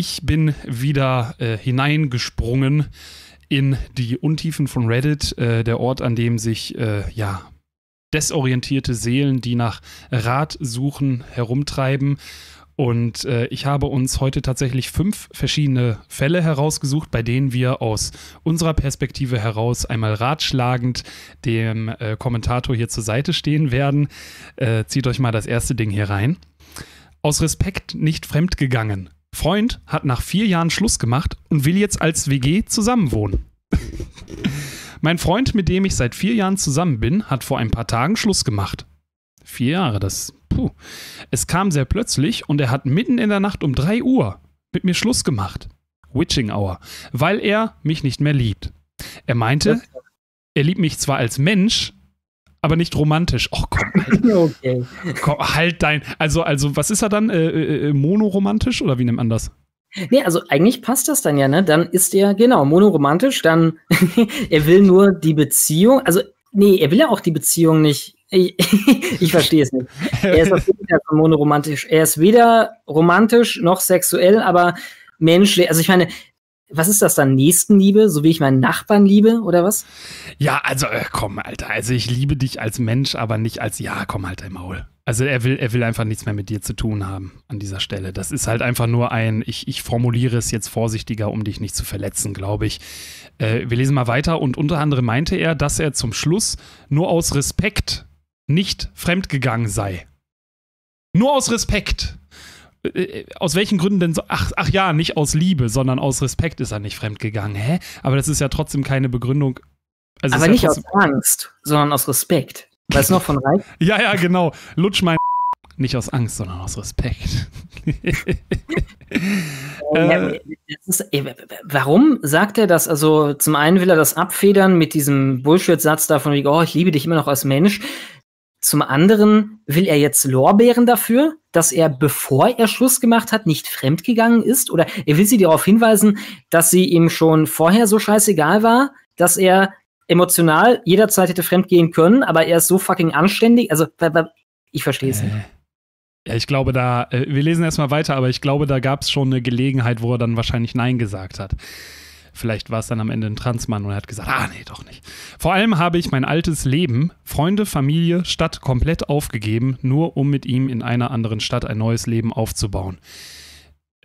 Ich bin wieder äh, hineingesprungen in die Untiefen von Reddit, äh, der Ort, an dem sich äh, ja desorientierte Seelen, die nach Rat suchen, herumtreiben. Und äh, ich habe uns heute tatsächlich fünf verschiedene Fälle herausgesucht, bei denen wir aus unserer Perspektive heraus einmal ratschlagend dem äh, Kommentator hier zur Seite stehen werden. Äh, zieht euch mal das erste Ding hier rein. Aus Respekt nicht fremdgegangen. Freund hat nach vier Jahren Schluss gemacht und will jetzt als WG zusammenwohnen. mein Freund, mit dem ich seit vier Jahren zusammen bin, hat vor ein paar Tagen Schluss gemacht. Vier Jahre, das. Puh. Es kam sehr plötzlich und er hat mitten in der Nacht um drei Uhr mit mir Schluss gemacht. Witching Hour. Weil er mich nicht mehr liebt. Er meinte, er liebt mich zwar als Mensch, aber nicht romantisch. Oh komm, Alter. Okay. Komm, halt dein. Also, also, was ist er dann? Äh, äh, äh, monoromantisch oder wie nennt man das? Nee, also eigentlich passt das dann ja, ne? Dann ist er, genau, monoromantisch, dann er will nur die Beziehung, also nee, er will ja auch die Beziehung nicht. Ich, ich verstehe es nicht. Er ist auf jeden Fall monoromantisch. Er ist weder romantisch noch sexuell, aber menschlich. Also ich meine, was ist das dann? Nächstenliebe, so wie ich meinen Nachbarn liebe oder was? Ja, also äh, komm, Alter. Also ich liebe dich als Mensch, aber nicht als ja, komm halt im Maul. Also er will, er will einfach nichts mehr mit dir zu tun haben an dieser Stelle. Das ist halt einfach nur ein, ich, ich formuliere es jetzt vorsichtiger, um dich nicht zu verletzen, glaube ich. Äh, wir lesen mal weiter und unter anderem meinte er, dass er zum Schluss nur aus Respekt nicht fremdgegangen sei. Nur aus Respekt. Äh, äh, aus welchen Gründen denn so, ach, ach ja, nicht aus Liebe, sondern aus Respekt ist er nicht fremdgegangen. Hä? Aber das ist ja trotzdem keine Begründung. Also Aber nicht ja aus Angst, sondern aus Respekt. Weißt du noch von Reich? ja, ja, genau. Lutsch mein nicht aus Angst, sondern aus Respekt. äh, ist, warum sagt er das? Also zum einen will er das abfedern mit diesem Bullshit-Satz davon, wie, oh, ich liebe dich immer noch als Mensch. Zum anderen will er jetzt Lorbeeren dafür, dass er, bevor er Schluss gemacht hat, nicht fremdgegangen ist. Oder er will sie darauf hinweisen, dass sie ihm schon vorher so scheißegal war, dass er emotional jederzeit hätte fremdgehen können, aber er ist so fucking anständig. Also, ich verstehe es äh. nicht. Ja, ich glaube, da, äh, wir lesen erstmal weiter, aber ich glaube, da gab es schon eine Gelegenheit, wo er dann wahrscheinlich Nein gesagt hat. Vielleicht war es dann am Ende ein Transmann und er hat gesagt, ah nee, doch nicht. Vor allem habe ich mein altes Leben, Freunde, Familie, Stadt komplett aufgegeben, nur um mit ihm in einer anderen Stadt ein neues Leben aufzubauen.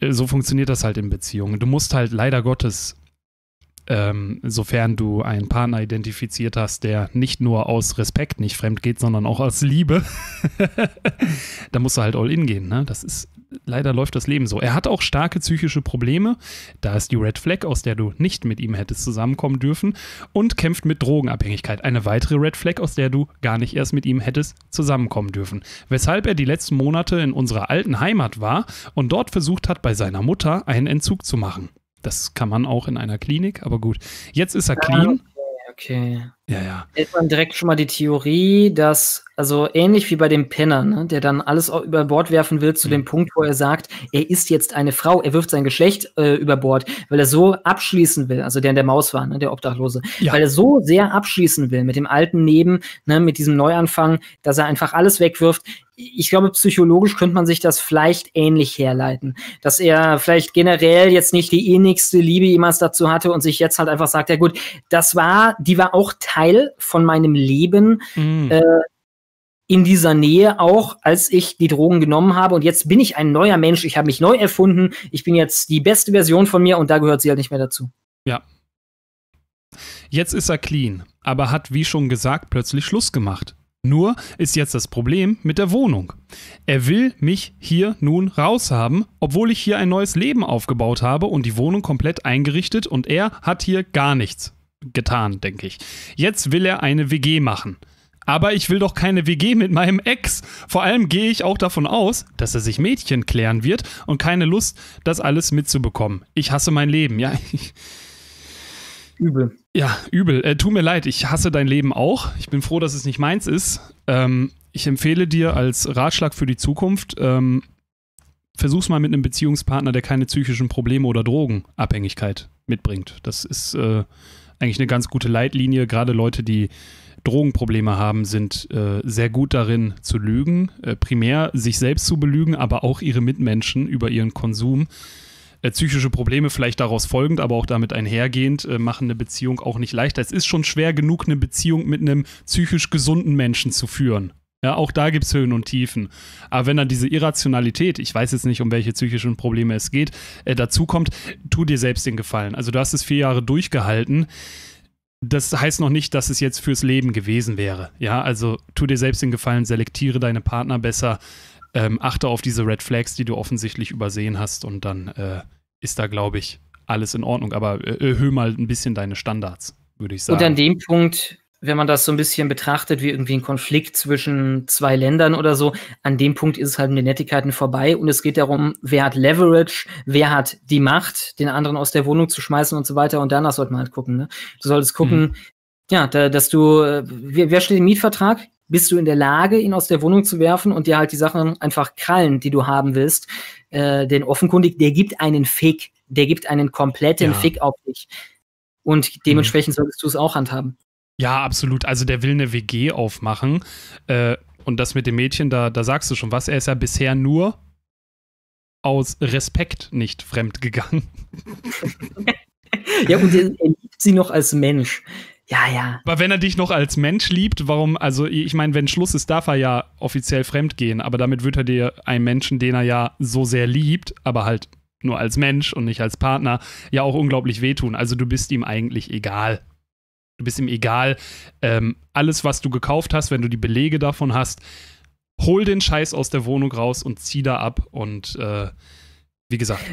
Äh, so funktioniert das halt in Beziehungen. Du musst halt leider Gottes, ähm, sofern du einen Partner identifiziert hast, der nicht nur aus Respekt nicht fremd geht, sondern auch aus Liebe, da musst du halt all in gehen. Ne? Das ist leider läuft das Leben so. Er hat auch starke psychische Probleme. Da ist die Red Flag, aus der du nicht mit ihm hättest zusammenkommen dürfen. Und kämpft mit Drogenabhängigkeit. Eine weitere Red Flag, aus der du gar nicht erst mit ihm hättest zusammenkommen dürfen. Weshalb er die letzten Monate in unserer alten Heimat war und dort versucht hat, bei seiner Mutter einen Entzug zu machen. Das kann man auch in einer Klinik, aber gut. Jetzt ist er ah, clean. Okay. okay. Ja, ja. Hält man direkt schon mal die Theorie, dass, also ähnlich wie bei dem Penner, ne, der dann alles über Bord werfen will, zu mhm. dem Punkt, wo er sagt, er ist jetzt eine Frau, er wirft sein Geschlecht äh, über Bord, weil er so abschließen will, also der in der Maus war, ne, der Obdachlose, ja. weil er so sehr abschließen will mit dem alten Neben, ne, mit diesem Neuanfang, dass er einfach alles wegwirft. Ich glaube, psychologisch könnte man sich das vielleicht ähnlich herleiten, dass er vielleicht generell jetzt nicht die innigste Liebe jemals dazu hatte und sich jetzt halt einfach sagt, ja gut, das war, die war auch Teil Teil von meinem Leben mhm. äh, in dieser Nähe auch, als ich die Drogen genommen habe. Und jetzt bin ich ein neuer Mensch. Ich habe mich neu erfunden. Ich bin jetzt die beste Version von mir und da gehört sie halt nicht mehr dazu. Ja. Jetzt ist er clean, aber hat, wie schon gesagt, plötzlich Schluss gemacht. Nur ist jetzt das Problem mit der Wohnung. Er will mich hier nun raushaben, obwohl ich hier ein neues Leben aufgebaut habe und die Wohnung komplett eingerichtet und er hat hier gar nichts getan, denke ich. Jetzt will er eine WG machen. Aber ich will doch keine WG mit meinem Ex. Vor allem gehe ich auch davon aus, dass er sich Mädchen klären wird und keine Lust, das alles mitzubekommen. Ich hasse mein Leben. Ja, Übel. Ja, übel. Äh, tu mir leid, ich hasse dein Leben auch. Ich bin froh, dass es nicht meins ist. Ähm, ich empfehle dir als Ratschlag für die Zukunft, ähm, versuch's mal mit einem Beziehungspartner, der keine psychischen Probleme oder Drogenabhängigkeit mitbringt. Das ist äh, eigentlich eine ganz gute Leitlinie. Gerade Leute, die Drogenprobleme haben, sind äh, sehr gut darin zu lügen. Äh, primär sich selbst zu belügen, aber auch ihre Mitmenschen über ihren Konsum. Äh, psychische Probleme vielleicht daraus folgend, aber auch damit einhergehend, äh, machen eine Beziehung auch nicht leichter. Es ist schon schwer genug, eine Beziehung mit einem psychisch gesunden Menschen zu führen. Ja, auch da gibt es Höhen und Tiefen. Aber wenn dann diese Irrationalität, ich weiß jetzt nicht, um welche psychischen Probleme es geht, äh, dazu tu dir selbst den Gefallen. Also du hast es vier Jahre durchgehalten. Das heißt noch nicht, dass es jetzt fürs Leben gewesen wäre. Ja, also tu dir selbst den Gefallen, selektiere deine Partner besser, ähm, achte auf diese Red Flags, die du offensichtlich übersehen hast und dann äh, ist da, glaube ich, alles in Ordnung. Aber äh, erhöhe mal ein bisschen deine Standards, würde ich sagen. Und an dem Punkt wenn man das so ein bisschen betrachtet, wie irgendwie ein Konflikt zwischen zwei Ländern oder so, an dem Punkt ist es halt mit den Nettigkeiten vorbei und es geht darum, wer hat Leverage, wer hat die Macht, den anderen aus der Wohnung zu schmeißen und so weiter und danach sollte man halt gucken. Ne? Du solltest gucken, mhm. ja, da, dass du, äh, wer, wer steht im Mietvertrag? Bist du in der Lage, ihn aus der Wohnung zu werfen und dir halt die Sachen einfach krallen, die du haben willst? Äh, denn offenkundig, der gibt einen Fick, der gibt einen kompletten ja. Fick auf dich. Und mhm. dementsprechend mhm. solltest du es auch handhaben. Ja, absolut. Also der will eine WG aufmachen. Äh, und das mit dem Mädchen, da, da sagst du schon was. Er ist ja bisher nur aus Respekt nicht fremdgegangen. ja, und er, er liebt sie noch als Mensch. Ja, ja. Aber wenn er dich noch als Mensch liebt, warum? Also, ich meine, wenn Schluss ist, darf er ja offiziell fremdgehen, aber damit wird er dir einen Menschen, den er ja so sehr liebt, aber halt nur als Mensch und nicht als Partner, ja auch unglaublich wehtun. Also, du bist ihm eigentlich egal du bist ihm egal. Ähm, alles, was du gekauft hast, wenn du die Belege davon hast, hol den Scheiß aus der Wohnung raus und zieh da ab. Und äh, wie gesagt,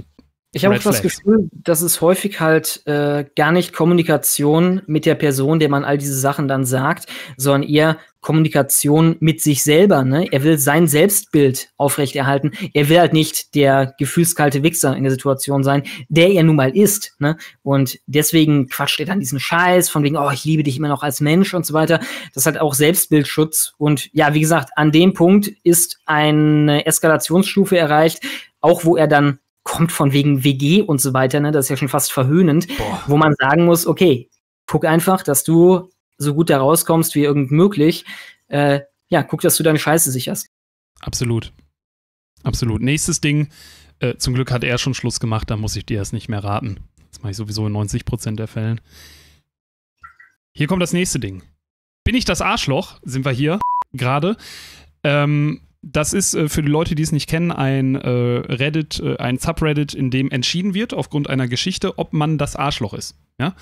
ich habe auch das Gefühl, dass es häufig halt äh, gar nicht Kommunikation mit der Person, der man all diese Sachen dann sagt, sondern eher Kommunikation mit sich selber. Ne? Er will sein Selbstbild aufrechterhalten. Er will halt nicht der gefühlskalte Wichser in der Situation sein, der er nun mal ist. Ne? Und deswegen quatscht er dann diesen Scheiß von wegen, oh, ich liebe dich immer noch als Mensch und so weiter. Das hat auch Selbstbildschutz. Und ja, wie gesagt, an dem Punkt ist eine Eskalationsstufe erreicht, auch wo er dann kommt von wegen WG und so weiter, ne? das ist ja schon fast verhöhnend, Boah. wo man sagen muss, okay, guck einfach, dass du so gut da rauskommst wie irgend möglich. Äh, ja, guck, dass du deine Scheiße sicherst. Absolut. Absolut. Nächstes Ding, äh, zum Glück hat er schon Schluss gemacht, da muss ich dir das nicht mehr raten. Das mache ich sowieso in 90% der Fällen. Hier kommt das nächste Ding. Bin ich das Arschloch? Sind wir hier gerade? Ähm, das ist äh, für die Leute, die es nicht kennen, ein äh, Reddit, äh, ein Subreddit, in dem entschieden wird, aufgrund einer Geschichte, ob man das Arschloch ist. Ja?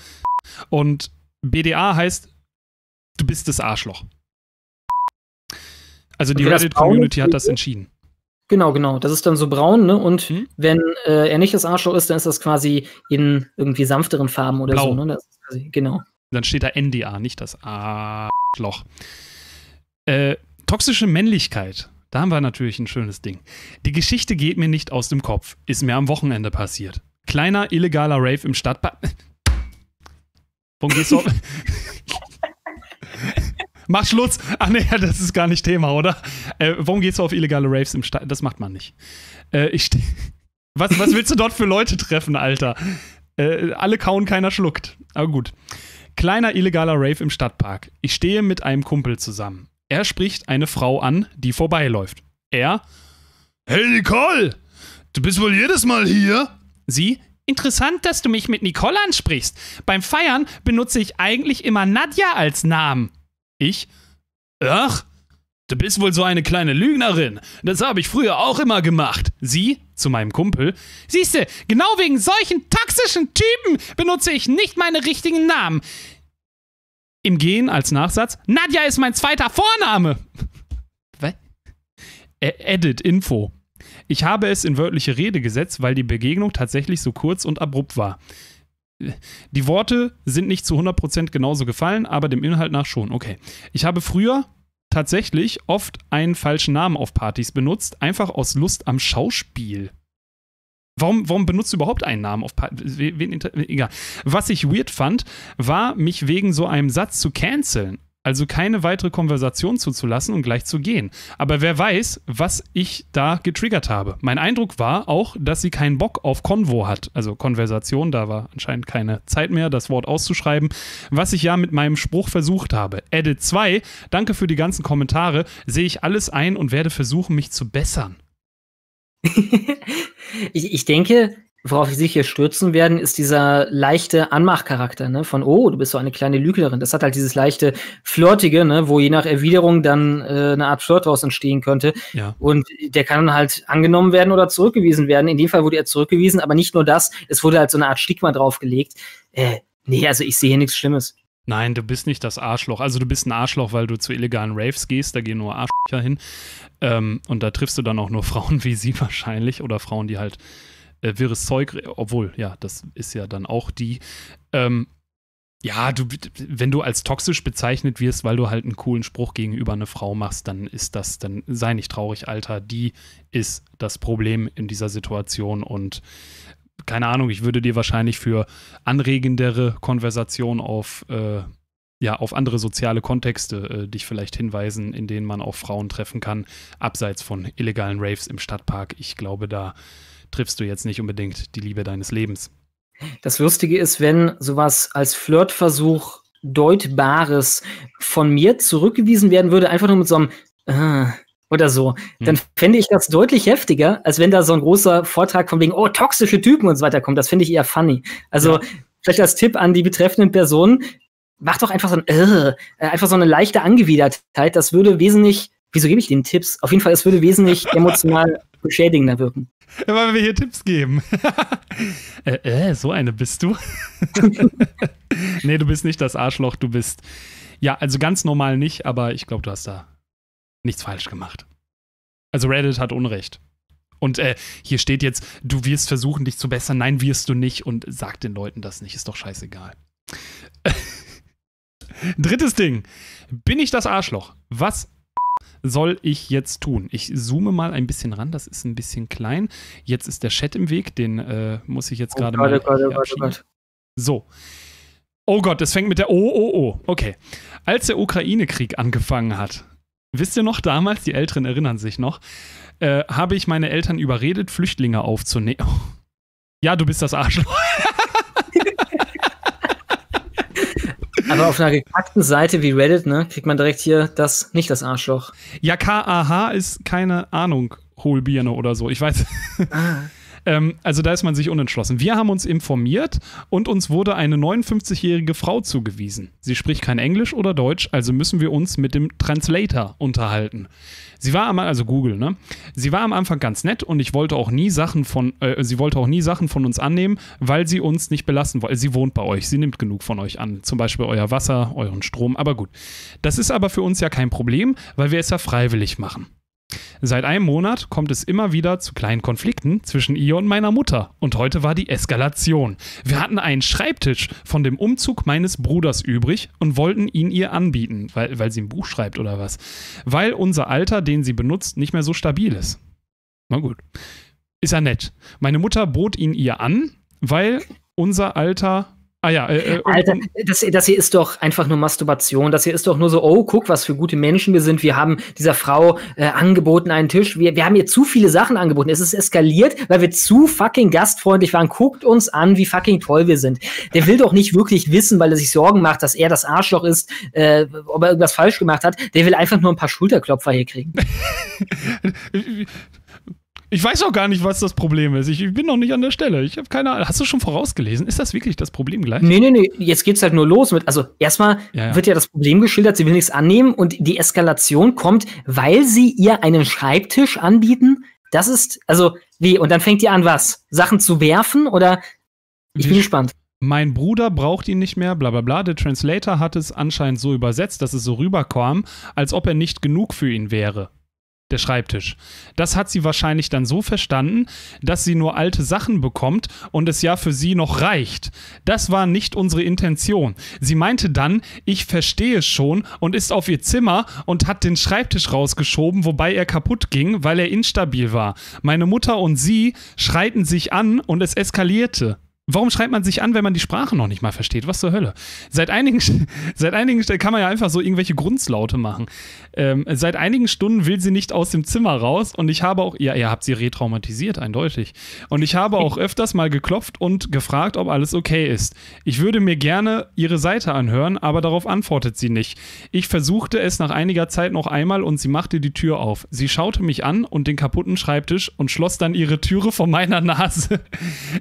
Und BDA heißt, du bist das Arschloch. Also die Reddit-Community hat das entschieden. Genau, genau. Das ist dann so braun, ne? Und hm? wenn äh, er nicht das Arschloch ist, dann ist das quasi in irgendwie sanfteren Farben oder Blau. so, ne? Quasi, genau. Dann steht da NDA, nicht das Arschloch. Äh, toxische Männlichkeit da haben wir natürlich ein schönes Ding. Die Geschichte geht mir nicht aus dem Kopf. Ist mir am Wochenende passiert. Kleiner illegaler Rave im Stadtpark. Warum gehst du? Mach Schluss. Ach nee, das ist gar nicht Thema, oder? Äh, warum gehst du auf illegale Raves im Stadtpark? Das macht man nicht. Äh, ich was, was willst du dort für Leute treffen, Alter? Äh, alle kauen, keiner schluckt. Aber gut. Kleiner illegaler Rave im Stadtpark. Ich stehe mit einem Kumpel zusammen. Er spricht eine Frau an, die vorbeiläuft. Er. Hey Nicole! Du bist wohl jedes Mal hier? Sie. Interessant, dass du mich mit Nicole ansprichst. Beim Feiern benutze ich eigentlich immer Nadja als Namen. Ich. Ach, du bist wohl so eine kleine Lügnerin. Das habe ich früher auch immer gemacht. Sie zu meinem Kumpel. Siehste, genau wegen solchen toxischen Typen benutze ich nicht meine richtigen Namen. Im Gehen als Nachsatz. Nadja ist mein zweiter Vorname. Was? Edit Info. Ich habe es in wörtliche Rede gesetzt, weil die Begegnung tatsächlich so kurz und abrupt war. Die Worte sind nicht zu 100% genauso gefallen, aber dem Inhalt nach schon. Okay. Ich habe früher tatsächlich oft einen falschen Namen auf Partys benutzt, einfach aus Lust am Schauspiel. Warum, warum benutzt du überhaupt einen Namen auf Partys? Egal. Was ich weird fand, war, mich wegen so einem Satz zu canceln. Also keine weitere Konversation zuzulassen und gleich zu gehen. Aber wer weiß, was ich da getriggert habe. Mein Eindruck war auch, dass sie keinen Bock auf Konvo hat. Also Konversation, da war anscheinend keine Zeit mehr, das Wort auszuschreiben. Was ich ja mit meinem Spruch versucht habe. Edit 2, danke für die ganzen Kommentare, sehe ich alles ein und werde versuchen, mich zu bessern. ich, ich denke, worauf sie sich hier stürzen werden, ist dieser leichte Anmachcharakter, ne? Von oh, du bist so eine kleine Lügnerin. Das hat halt dieses leichte Flirtige, ne, wo je nach Erwiderung dann äh, eine Art Flirt daraus entstehen könnte. Ja. Und der kann dann halt angenommen werden oder zurückgewiesen werden. In dem Fall wurde er zurückgewiesen, aber nicht nur das, es wurde halt so eine Art Stigma draufgelegt. Äh, nee, also ich sehe hier nichts Schlimmes. Nein, du bist nicht das Arschloch. Also du bist ein Arschloch, weil du zu illegalen Raves gehst, da gehen nur Arschlöcher hin. Ähm, und da triffst du dann auch nur Frauen wie sie wahrscheinlich oder Frauen, die halt äh, wirres Zeug, obwohl, ja, das ist ja dann auch die. Ähm, ja, du, wenn du als toxisch bezeichnet wirst, weil du halt einen coolen Spruch gegenüber einer Frau machst, dann ist das, dann sei nicht traurig, Alter. Die ist das Problem in dieser Situation und keine Ahnung, ich würde dir wahrscheinlich für anregendere Konversationen auf, äh, ja, auf andere soziale Kontexte äh, dich vielleicht hinweisen, in denen man auch Frauen treffen kann, abseits von illegalen Raves im Stadtpark. Ich glaube, da triffst du jetzt nicht unbedingt die Liebe deines Lebens. Das Lustige ist, wenn sowas als Flirtversuch Deutbares von mir zurückgewiesen werden würde, einfach nur mit so einem, ah, oder so, hm. dann fände ich das deutlich heftiger, als wenn da so ein großer Vortrag von wegen, oh, toxische Typen und so weiter kommt. Das finde ich eher funny. Also ja. vielleicht als Tipp an die betreffenden Personen, mach doch einfach so ein, Irr, äh, einfach so eine leichte Angewidertheit. Das würde wesentlich, wieso gebe ich den Tipps? Auf jeden Fall, es würde wesentlich emotional beschädigender wirken. Ja, weil wir hier Tipps geben. äh, äh, so eine bist du. nee, du bist nicht das Arschloch, du bist. Ja, also ganz normal nicht, aber ich glaube, du hast da nichts falsch gemacht. Also Reddit hat Unrecht. Und äh, hier steht jetzt, du wirst versuchen, dich zu bessern. Nein, wirst du nicht. Und sag den Leuten das nicht. Ist doch scheißegal. Drittes Ding. Bin ich das Arschloch? Was soll ich jetzt tun? Ich zoome mal ein bisschen ran. Das ist ein bisschen klein. Jetzt ist der Chat im Weg. Den äh, muss ich jetzt oh gerade mal. Oh Gott, oh Gott, Gott. So. Oh Gott, das fängt mit der Oh, oh, oh. Okay. Als der Ukraine-Krieg angefangen hat, Wisst ihr noch, damals, die Älteren erinnern sich noch, äh, habe ich meine Eltern überredet, Flüchtlinge aufzunehmen. Oh. Ja, du bist das Arschloch. Aber auf einer gekackten Seite wie Reddit, ne, kriegt man direkt hier das, nicht das Arschloch. Ja, K-A-H ist keine Ahnung, Hohlbirne oder so. Ich weiß. Ah. Ähm, also da ist man sich unentschlossen. Wir haben uns informiert und uns wurde eine 59-jährige Frau zugewiesen. Sie spricht kein Englisch oder Deutsch, also müssen wir uns mit dem Translator unterhalten. Sie war am also Google, ne? Sie war am Anfang ganz nett und ich wollte auch nie Sachen von äh, sie wollte auch nie Sachen von uns annehmen, weil sie uns nicht belasten wollte. Sie wohnt bei euch, sie nimmt genug von euch an, zum Beispiel euer Wasser, euren Strom, aber gut. Das ist aber für uns ja kein Problem, weil wir es ja freiwillig machen. Seit einem Monat kommt es immer wieder zu kleinen Konflikten zwischen ihr und meiner Mutter. Und heute war die Eskalation. Wir hatten einen Schreibtisch von dem Umzug meines Bruders übrig und wollten ihn ihr anbieten, weil, weil sie ein Buch schreibt oder was. Weil unser Alter, den sie benutzt, nicht mehr so stabil ist. Na gut. Ist ja nett. Meine Mutter bot ihn ihr an, weil unser Alter Ah ja, äh, äh Alter, das, das, hier ist doch einfach nur Masturbation. Das hier ist doch nur so, oh, guck, was für gute Menschen wir sind. Wir haben dieser Frau äh, angeboten einen Tisch. Wir, wir haben ihr zu viele Sachen angeboten. Es ist eskaliert, weil wir zu fucking gastfreundlich waren. Guckt uns an, wie fucking toll wir sind. Der will doch nicht wirklich wissen, weil er sich Sorgen macht, dass er das Arschloch ist, äh, ob er irgendwas falsch gemacht hat. Der will einfach nur ein paar Schulterklopfer hier kriegen. Ich weiß auch gar nicht, was das Problem ist. Ich, ich bin noch nicht an der Stelle. Ich habe keine Ahnung. Hast du schon vorausgelesen? Ist das wirklich das Problem gleich? Nee, nee, nee. Jetzt geht's halt nur los mit. Also erstmal ja, ja. wird ja das Problem geschildert, sie will nichts annehmen und die Eskalation kommt, weil sie ihr einen Schreibtisch anbieten. Das ist, also, wie? Und dann fängt ihr an, was? Sachen zu werfen oder? Ich wie bin gespannt mein Bruder braucht ihn nicht mehr, bla bla bla. Der Translator hat es anscheinend so übersetzt, dass es so rüberkam, als ob er nicht genug für ihn wäre der Schreibtisch. Das hat sie wahrscheinlich dann so verstanden, dass sie nur alte Sachen bekommt und es ja für sie noch reicht. Das war nicht unsere Intention. Sie meinte dann, ich verstehe schon und ist auf ihr Zimmer und hat den Schreibtisch rausgeschoben, wobei er kaputt ging, weil er instabil war. Meine Mutter und sie schreiten sich an und es eskalierte. Warum schreibt man sich an, wenn man die Sprache noch nicht mal versteht? Was zur Hölle? Seit einigen, seit einigen Stellen kann man ja einfach so irgendwelche Grundslaute machen. Ähm, seit einigen Stunden will sie nicht aus dem Zimmer raus und ich habe auch, ja, ihr habt sie retraumatisiert, eindeutig. Und ich habe auch öfters mal geklopft und gefragt, ob alles okay ist. Ich würde mir gerne ihre Seite anhören, aber darauf antwortet sie nicht. Ich versuchte es nach einiger Zeit noch einmal und sie machte die Tür auf. Sie schaute mich an und den kaputten Schreibtisch und schloss dann ihre Türe vor meiner Nase.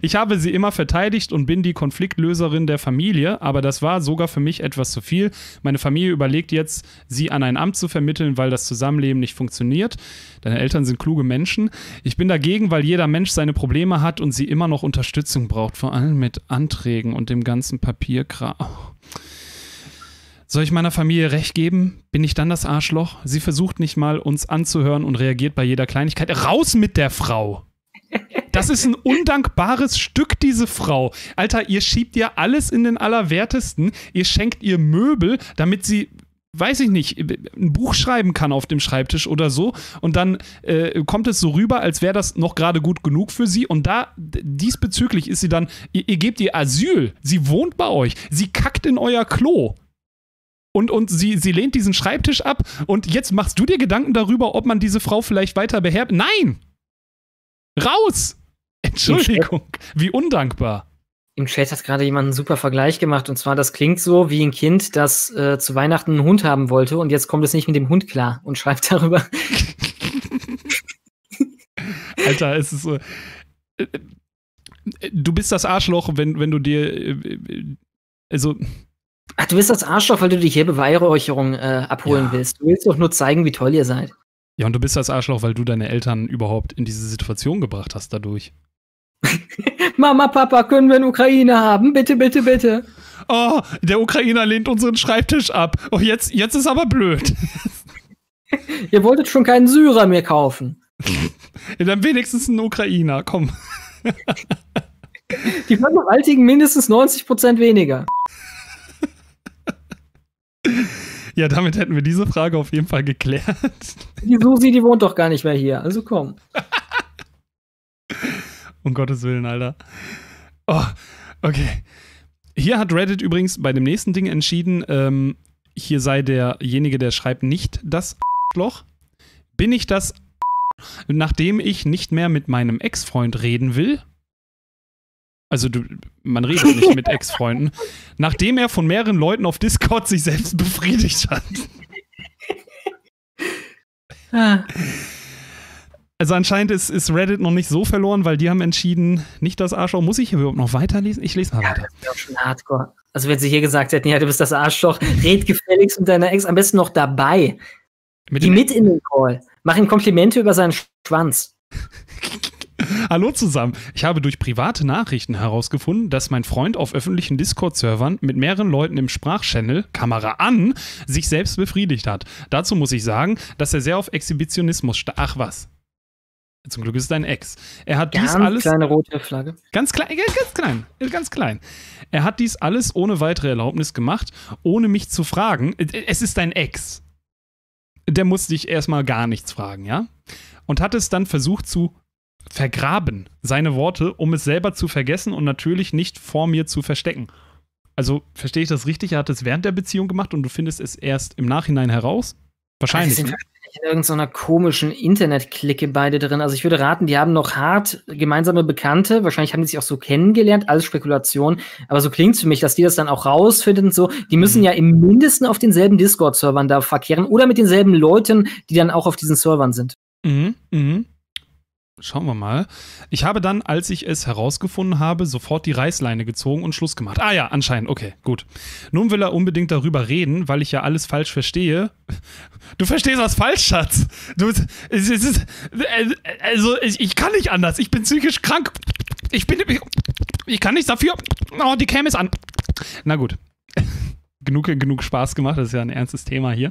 Ich habe sie immer verteidigt verteidigt und bin die Konfliktlöserin der Familie, aber das war sogar für mich etwas zu viel. Meine Familie überlegt jetzt, sie an ein Amt zu vermitteln, weil das Zusammenleben nicht funktioniert. Deine Eltern sind kluge Menschen. Ich bin dagegen, weil jeder Mensch seine Probleme hat und sie immer noch Unterstützung braucht, vor allem mit Anträgen und dem ganzen Papierkram. Soll ich meiner Familie recht geben? Bin ich dann das Arschloch? Sie versucht nicht mal, uns anzuhören und reagiert bei jeder Kleinigkeit. Raus mit der Frau! Das ist ein undankbares Stück, diese Frau. Alter, ihr schiebt ihr alles in den Allerwertesten. Ihr schenkt ihr Möbel, damit sie weiß ich nicht, ein Buch schreiben kann auf dem Schreibtisch oder so. Und dann äh, kommt es so rüber, als wäre das noch gerade gut genug für sie. Und da diesbezüglich ist sie dann, ihr, ihr, gebt ihr Asyl. Sie wohnt bei euch. Sie kackt in euer Klo. Und, und sie, sie lehnt diesen Schreibtisch ab. Und jetzt machst du dir Gedanken darüber, ob man diese Frau vielleicht weiter beherbergt. Nein! Raus! Entschuldigung, wie undankbar. Im Chat hat gerade jemand einen super Vergleich gemacht und zwar, das klingt so wie ein Kind, das äh, zu Weihnachten einen Hund haben wollte und jetzt kommt es nicht mit dem Hund klar und schreibt darüber. Alter, es ist so. Äh, du bist das Arschloch, wenn, wenn du dir. Äh, äh also. Ach, du bist das Arschloch, weil du dich hier Beweihräucherung äh, abholen ja. willst. Du willst doch nur zeigen, wie toll ihr seid. Ja, und du bist das Arschloch, weil du deine Eltern überhaupt in diese Situation gebracht hast dadurch. Mama, Papa, können wir einen Ukraine haben? Bitte, bitte, bitte. Oh, der Ukrainer lehnt unseren Schreibtisch ab. Oh, jetzt, jetzt ist aber blöd. Ihr wolltet schon keinen Syrer mehr kaufen. ja, dann wenigstens einen Ukrainer, komm. Die vergewaltigen mindestens 90% weniger. Ja, damit hätten wir diese Frage auf jeden Fall geklärt. Die Susi, die wohnt doch gar nicht mehr hier. Also komm. um Gottes Willen, Alter. Oh, okay. Hier hat Reddit übrigens bei dem nächsten Ding entschieden, ähm, hier sei derjenige, der schreibt, nicht das Loch. Bin ich das, nachdem ich nicht mehr mit meinem Ex-Freund reden will? Also du, man redet nicht mit Ex-Freunden. Nachdem er von mehreren Leuten auf Discord sich selbst befriedigt hat. Ah. Also anscheinend ist, ist, Reddit noch nicht so verloren, weil die haben entschieden, nicht das Arschloch. Muss ich hier überhaupt noch weiterlesen? Ich lese mal ja, weiter. Das wäre schon hardcore. Also wenn sie hier gesagt hätten, ja, du bist das Arschloch, red gefälligst mit deiner Ex, am besten noch dabei. Mit Geh mit in den Call. Mach ihm Komplimente über seinen Schwanz. Hallo zusammen. Ich habe durch private Nachrichten herausgefunden, dass mein Freund auf öffentlichen Discord-Servern mit mehreren Leuten im Sprachchannel, Kamera an, sich selbst befriedigt hat. Dazu muss ich sagen, dass er sehr auf Exhibitionismus sta Ach was. Zum Glück ist es dein Ex. Er hat ganz dies alles. Kleine rote Flagge. Ganz klein, ganz klein, ganz klein. Er hat dies alles ohne weitere Erlaubnis gemacht, ohne mich zu fragen. Äh, äh, es ist dein Ex. Der muss dich erstmal gar nichts fragen, ja? Und hat es dann versucht zu vergraben, seine Worte, um es selber zu vergessen und natürlich nicht vor mir zu verstecken. Also verstehe ich das richtig? Er hat es während der Beziehung gemacht und du findest es erst im Nachhinein heraus? Wahrscheinlich. Also ne? sind halt in irgendeiner komischen Internet-Clique beide drin. Also ich würde raten, die haben noch hart gemeinsame Bekannte. Wahrscheinlich haben die sich auch so kennengelernt, alles Spekulation. Aber so klingt es für mich, dass die das dann auch rausfinden und so. Die mhm. müssen mhm. ja im Mindesten auf denselben Discord-Servern da verkehren oder mit denselben Leuten, die dann auch auf diesen Servern sind. Mhm, mhm. Schauen wir mal. Ich habe dann, als ich es herausgefunden habe, sofort die Reißleine gezogen und Schluss gemacht. Ah ja, anscheinend. Okay, gut. Nun will er unbedingt darüber reden, weil ich ja alles falsch verstehe. Du verstehst was falsch, Schatz. Du, es, es ist, also ich, ich kann nicht anders. Ich bin psychisch krank. Ich bin, ich, ich kann nichts dafür. Oh, die Cam ist an. Na gut. genug, genug Spaß gemacht. Das ist ja ein ernstes Thema hier.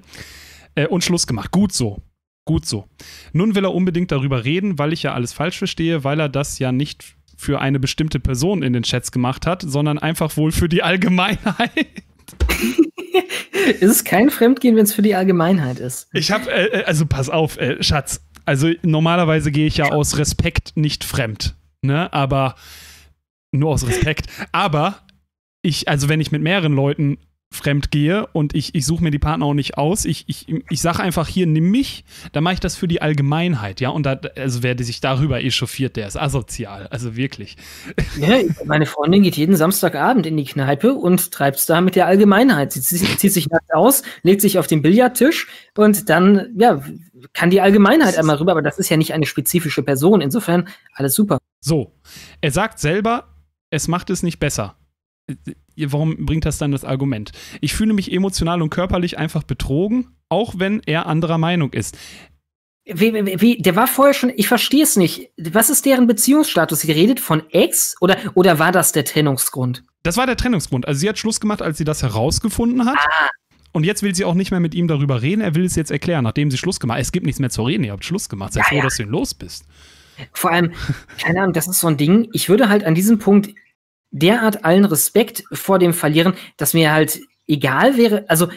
Äh, und Schluss gemacht. Gut so. Gut so. Nun will er unbedingt darüber reden, weil ich ja alles falsch verstehe, weil er das ja nicht für eine bestimmte Person in den Chats gemacht hat, sondern einfach wohl für die Allgemeinheit. es ist kein Fremdgehen, wenn es für die Allgemeinheit ist. Ich habe, äh, äh, also pass auf, äh, Schatz. Also normalerweise gehe ich ja aus Respekt nicht fremd, ne? Aber nur aus Respekt. Aber ich, also wenn ich mit mehreren Leuten fremd gehe und ich, ich suche mir die Partner auch nicht aus. Ich, ich, ich sage einfach hier, nimm mich, dann mache ich das für die Allgemeinheit, ja. Und da, also wer sich darüber echauffiert, der ist asozial, also wirklich. Ja, meine Freundin geht jeden Samstagabend in die Kneipe und treibt es da mit der Allgemeinheit. Sie zieht sich nackt aus, legt sich auf den Billardtisch und dann, ja, kann die Allgemeinheit einmal rüber, aber das ist ja nicht eine spezifische Person. Insofern alles super. So, er sagt selber, es macht es nicht besser warum bringt das dann das Argument? Ich fühle mich emotional und körperlich einfach betrogen, auch wenn er anderer Meinung ist. Wie, wie, der war vorher schon, ich verstehe es nicht. Was ist deren Beziehungsstatus? Sie redet von Ex oder, oder war das der Trennungsgrund? Das war der Trennungsgrund. Also sie hat Schluss gemacht, als sie das herausgefunden hat. Ah. Und jetzt will sie auch nicht mehr mit ihm darüber reden. Er will es jetzt erklären, nachdem sie Schluss gemacht hat. Es gibt nichts mehr zu reden. Ihr habt Schluss gemacht. Sei ja, froh, ja. dass du ihn los bist. Vor allem, keine Ahnung, das ist so ein Ding. Ich würde halt an diesem Punkt, derart allen Respekt vor dem Verlieren, dass mir halt egal wäre, also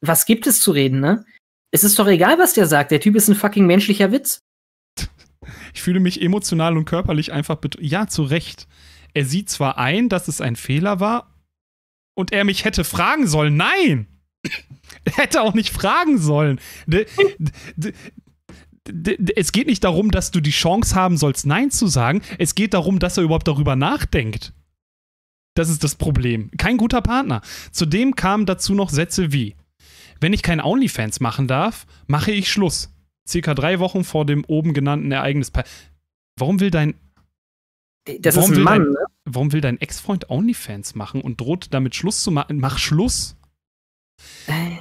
was gibt es zu reden, ne? Es ist doch egal, was der sagt. Der Typ ist ein fucking menschlicher Witz. Ich fühle mich emotional und körperlich einfach ja, zu Recht. Er sieht zwar ein, dass es ein Fehler war und er mich hätte fragen sollen. Nein! er hätte auch nicht fragen sollen. De, es geht nicht darum, dass du die Chance haben sollst, Nein zu sagen. Es geht darum, dass er überhaupt darüber nachdenkt. Das ist das Problem. Kein guter Partner. Zudem kamen dazu noch Sätze wie: Wenn ich kein OnlyFans machen darf, mache ich Schluss. Circa drei Wochen vor dem oben genannten Ereignis. Warum will dein. Das ist ein Mann, dein, ne? Warum will dein Ex-Freund OnlyFans machen und droht damit Schluss zu machen? Mach Schluss. Äh.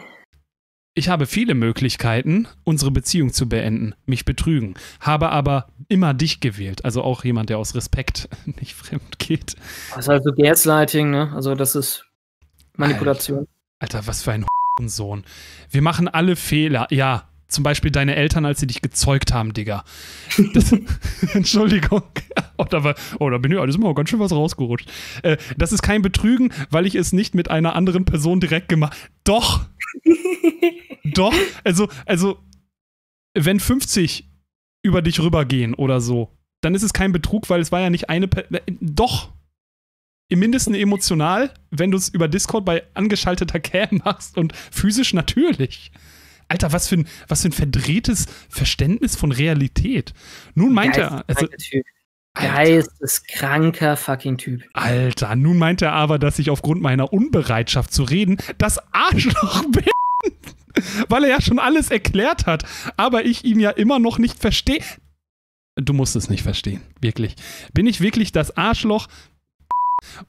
Ich habe viele Möglichkeiten, unsere Beziehung zu beenden, mich betrügen, habe aber immer dich gewählt, also auch jemand, der aus Respekt nicht fremd geht. Das ist also Gaslighting, ne? Also das ist Manipulation. Alter, Alter was für ein Sohn. Wir machen alle Fehler. Ja, zum Beispiel deine Eltern, als sie dich gezeugt haben, Digga. Das, Entschuldigung. Oh, oh, da bin ich, alles mal ganz schön was rausgerutscht. Äh, das ist kein Betrügen, weil ich es nicht mit einer anderen Person direkt gemacht. Doch! Doch! Also, also, wenn 50 über dich rübergehen oder so, dann ist es kein Betrug, weil es war ja nicht eine. Per äh, Doch! Im Mindesten emotional, wenn du es über Discord bei angeschalteter Cam machst und physisch natürlich. Alter, was für ein, was für ein verdrehtes Verständnis von Realität. Nun meint er. Also, Geisteskranker fucking Typ. Alter, nun meint er aber, dass ich aufgrund meiner Unbereitschaft zu reden das Arschloch bin. Weil er ja schon alles erklärt hat, aber ich ihn ja immer noch nicht verstehe. Du musst es nicht verstehen, wirklich. Bin ich wirklich das Arschloch?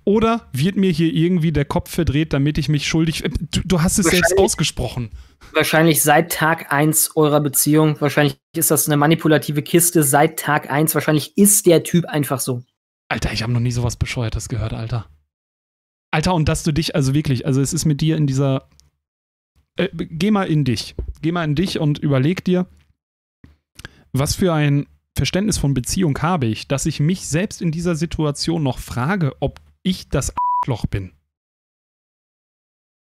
Oder wird mir hier irgendwie der Kopf verdreht, damit ich mich schuldig. Äh, du, du hast es selbst ausgesprochen. Wahrscheinlich seit Tag 1 eurer Beziehung. Wahrscheinlich ist das eine manipulative Kiste seit Tag 1. Wahrscheinlich ist der Typ einfach so. Alter, ich habe noch nie sowas Bescheuertes gehört, Alter. Alter, und dass du dich, also wirklich, also es ist mit dir in dieser. Äh, geh mal in dich. Geh mal in dich und überleg dir, was für ein Verständnis von Beziehung habe ich, dass ich mich selbst in dieser Situation noch frage, ob ich das Loch bin.